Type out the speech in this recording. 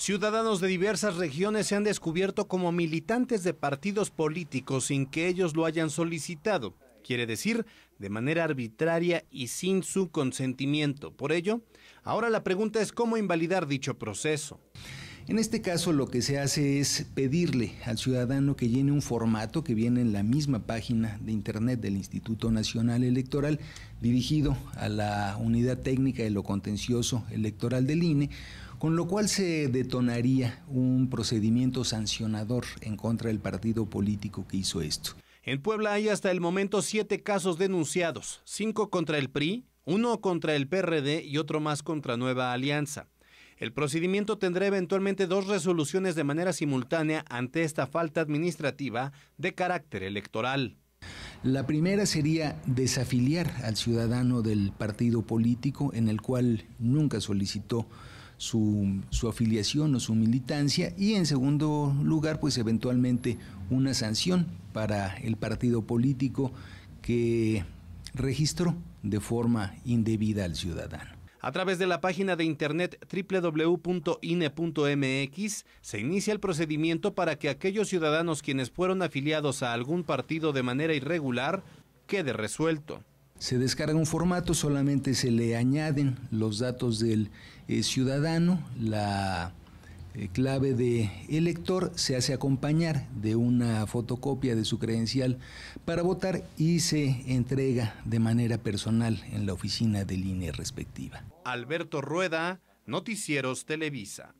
Ciudadanos de diversas regiones se han descubierto como militantes de partidos políticos sin que ellos lo hayan solicitado, quiere decir, de manera arbitraria y sin su consentimiento. Por ello, ahora la pregunta es cómo invalidar dicho proceso. En este caso lo que se hace es pedirle al ciudadano que llene un formato que viene en la misma página de internet del Instituto Nacional Electoral dirigido a la Unidad Técnica de lo Contencioso Electoral del INE con lo cual se detonaría un procedimiento sancionador en contra del partido político que hizo esto. En Puebla hay hasta el momento siete casos denunciados, cinco contra el PRI, uno contra el PRD y otro más contra Nueva Alianza. El procedimiento tendrá eventualmente dos resoluciones de manera simultánea ante esta falta administrativa de carácter electoral. La primera sería desafiliar al ciudadano del partido político en el cual nunca solicitó su, afiliación o su militancia y en segundo lugar pues eventualmente una sanción para el partido político que registró de forma indebida al ciudadano. A través de la página de internet www.ine.mx se inicia el procedimiento para que aquellos ciudadanos quienes fueron afiliados a algún partido de manera irregular quede resuelto se descarga un formato, solamente se le añaden los datos del eh, ciudadano, la eh, clave de elector, se hace acompañar de una fotocopia de su credencial para votar y se entrega de manera personal en la oficina de línea respectiva. Alberto Rueda, Noticieros Televisa.